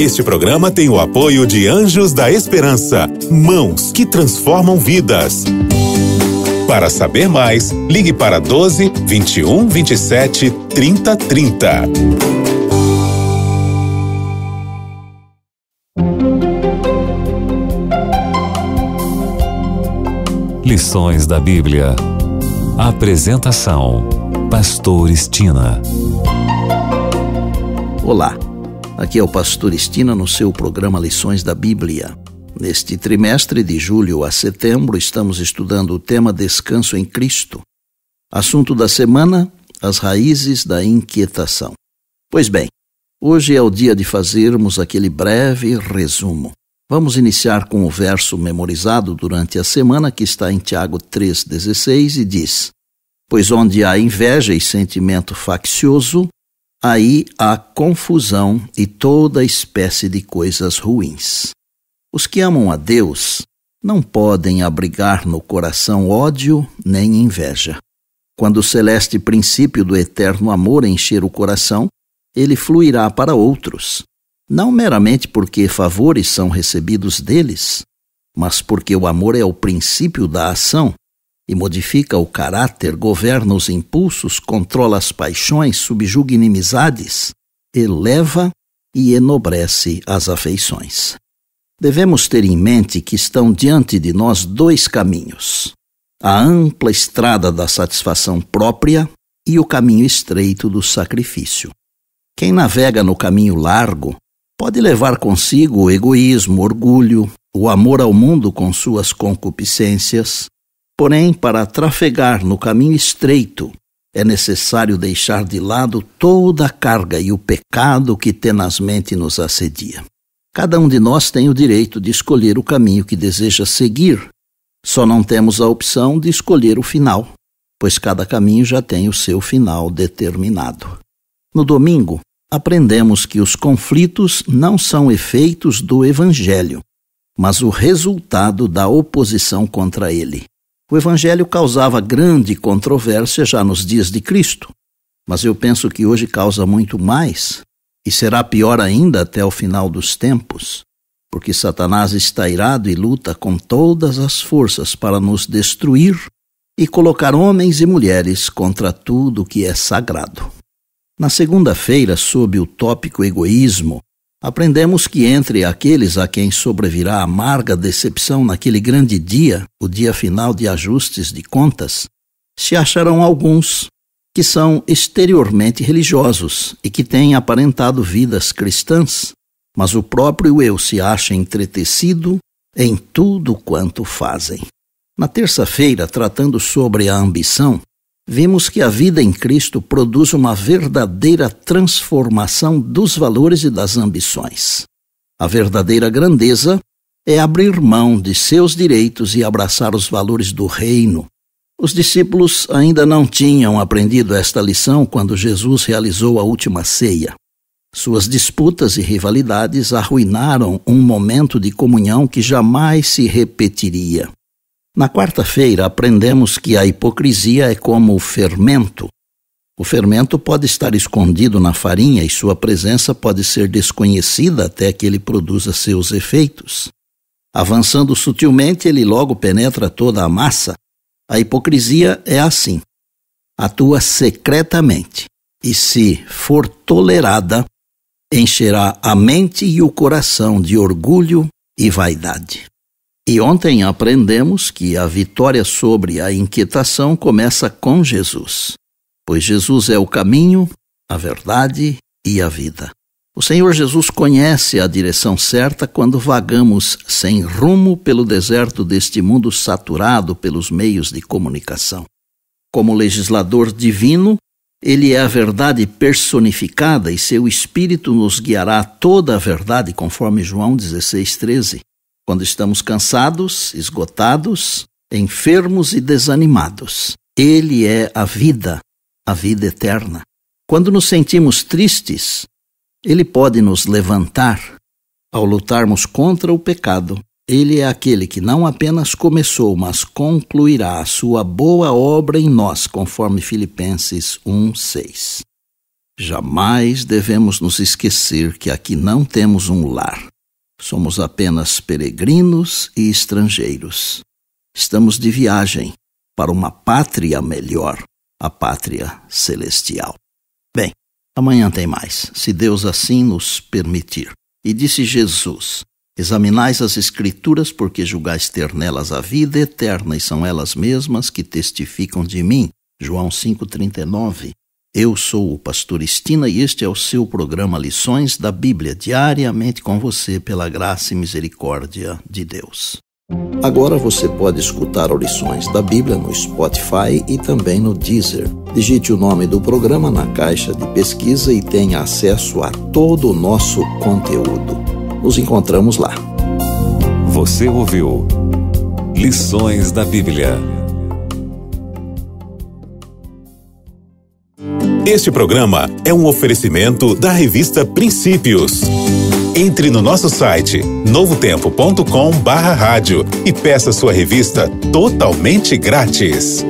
Este programa tem o apoio de Anjos da Esperança, mãos que transformam vidas. Para saber mais, ligue para 12 21 27 30 30. Lições da Bíblia. Apresentação: Pastor Estina. Olá. Aqui é o Pastor Estina no seu programa Lições da Bíblia. Neste trimestre, de julho a setembro, estamos estudando o tema Descanso em Cristo. Assunto da semana: as raízes da inquietação. Pois bem, hoje é o dia de fazermos aquele breve resumo. Vamos iniciar com o verso memorizado durante a semana que está em Tiago 3,16 e diz: Pois onde há inveja e sentimento faccioso, Aí há confusão e toda espécie de coisas ruins. Os que amam a Deus não podem abrigar no coração ódio nem inveja. Quando o celeste princípio do eterno amor encher o coração, ele fluirá para outros, não meramente porque favores são recebidos deles, mas porque o amor é o princípio da ação e modifica o caráter, governa os impulsos, controla as paixões, subjuga inimizades, eleva e enobrece as afeições. Devemos ter em mente que estão diante de nós dois caminhos: a ampla estrada da satisfação própria e o caminho estreito do sacrifício. Quem navega no caminho largo pode levar consigo o egoísmo, o orgulho, o amor ao mundo com suas concupiscências, Porém, para trafegar no caminho estreito, é necessário deixar de lado toda a carga e o pecado que tenazmente nos assedia. Cada um de nós tem o direito de escolher o caminho que deseja seguir, só não temos a opção de escolher o final, pois cada caminho já tem o seu final determinado. No domingo, aprendemos que os conflitos não são efeitos do Evangelho, mas o resultado da oposição contra ele. O Evangelho causava grande controvérsia já nos dias de Cristo, mas eu penso que hoje causa muito mais e será pior ainda até o final dos tempos, porque Satanás está irado e luta com todas as forças para nos destruir e colocar homens e mulheres contra tudo que é sagrado. Na segunda-feira, sob o tópico egoísmo, Aprendemos que entre aqueles a quem sobrevirá amarga decepção naquele grande dia, o dia final de ajustes de contas, se acharão alguns que são exteriormente religiosos e que têm aparentado vidas cristãs, mas o próprio eu se acha entretecido em tudo quanto fazem. Na terça-feira, tratando sobre a ambição, vimos que a vida em Cristo produz uma verdadeira transformação dos valores e das ambições. A verdadeira grandeza é abrir mão de seus direitos e abraçar os valores do reino. Os discípulos ainda não tinham aprendido esta lição quando Jesus realizou a última ceia. Suas disputas e rivalidades arruinaram um momento de comunhão que jamais se repetiria. Na quarta-feira, aprendemos que a hipocrisia é como o fermento. O fermento pode estar escondido na farinha e sua presença pode ser desconhecida até que ele produza seus efeitos. Avançando sutilmente, ele logo penetra toda a massa. A hipocrisia é assim: atua secretamente e, se for tolerada, encherá a mente e o coração de orgulho e vaidade. E ontem aprendemos que a vitória sobre a inquietação começa com Jesus, pois Jesus é o caminho, a verdade e a vida. O Senhor Jesus conhece a direção certa quando vagamos sem rumo pelo deserto deste mundo saturado pelos meios de comunicação. Como legislador divino, ele é a verdade personificada e seu espírito nos guiará a toda a verdade, conforme João 16:13 quando estamos cansados, esgotados, enfermos e desanimados. Ele é a vida, a vida eterna. Quando nos sentimos tristes, ele pode nos levantar ao lutarmos contra o pecado. Ele é aquele que não apenas começou, mas concluirá a sua boa obra em nós, conforme Filipenses 1:6. Jamais devemos nos esquecer que aqui não temos um lar, Somos apenas peregrinos e estrangeiros. Estamos de viagem para uma pátria melhor, a pátria celestial. Bem, amanhã tem mais, se Deus assim nos permitir. E disse Jesus: Examinais as Escrituras, porque julgais ter nelas a vida eterna, e são elas mesmas que testificam de mim. João 5,39. Eu sou o pastor Estina e este é o seu programa Lições da Bíblia, diariamente com você pela graça e misericórdia de Deus. Agora você pode escutar o Lições da Bíblia no Spotify e também no Deezer. Digite o nome do programa na caixa de pesquisa e tenha acesso a todo o nosso conteúdo. Nos encontramos lá. Você ouviu Lições da Bíblia Este programa é um oferecimento da revista Princípios. Entre no nosso site novotempo.com/barra e peça sua revista totalmente grátis.